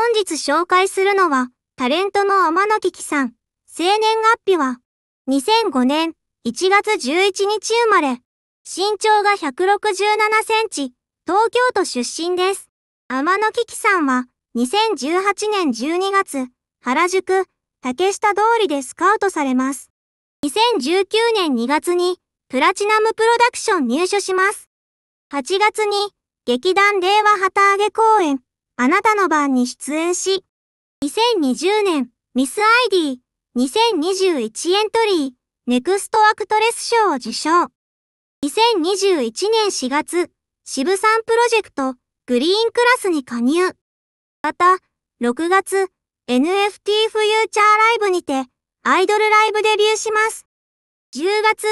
本日紹介するのは、タレントの天野きさん。生年月日は、2005年1月11日生まれ。身長が167センチ、東京都出身です。天野ききさんは、2018年12月、原宿、竹下通りでスカウトされます。2019年2月に、プラチナムプロダクション入所します。8月に、劇団令和旗揚げ公演、あなたの番に出演し、2020年ミス ID 2021エントリーネクストアクトレス賞を受賞。2021年4月、渋さんプロジェクトグリーンクラスに加入。また、6月、NFT フューチャーライブにて、アイドルライブデビューします。10月、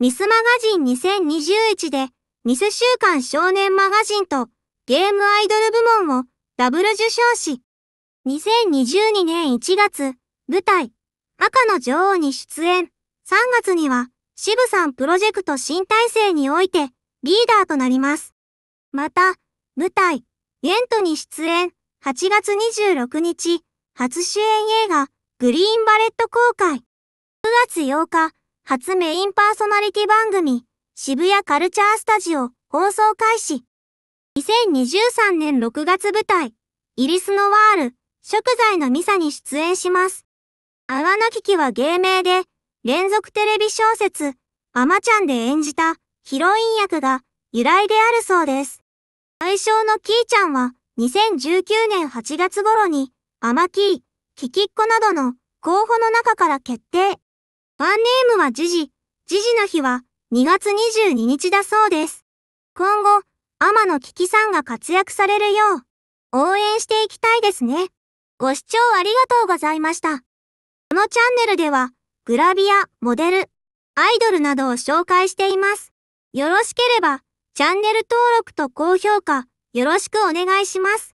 ミスマガジン2021で、ミス週刊少年マガジンとゲームアイドル部門をダブル受賞し、2022年1月、舞台、赤の女王に出演。3月には、渋さんプロジェクト新体制において、リーダーとなります。また、舞台、ゲントに出演。8月26日、初主演映画、グリーンバレット公開。9月8日、初メインパーソナリティ番組、渋谷カルチャースタジオ放送開始。2023年6月舞台、イリスのワール、食材のミサに出演します。アワナキキは芸名で、連続テレビ小説、アマちゃんで演じたヒロイン役が由来であるそうです。愛称のキーちゃんは、2019年8月頃に、アマキー、キキッコなどの候補の中から決定。ワンネームはジジ、ジジの日は2月22日だそうです。今後、天野キキさんが活躍されるよう、応援していきたいですね。ご視聴ありがとうございました。このチャンネルでは、グラビア、モデル、アイドルなどを紹介しています。よろしければ、チャンネル登録と高評価、よろしくお願いします。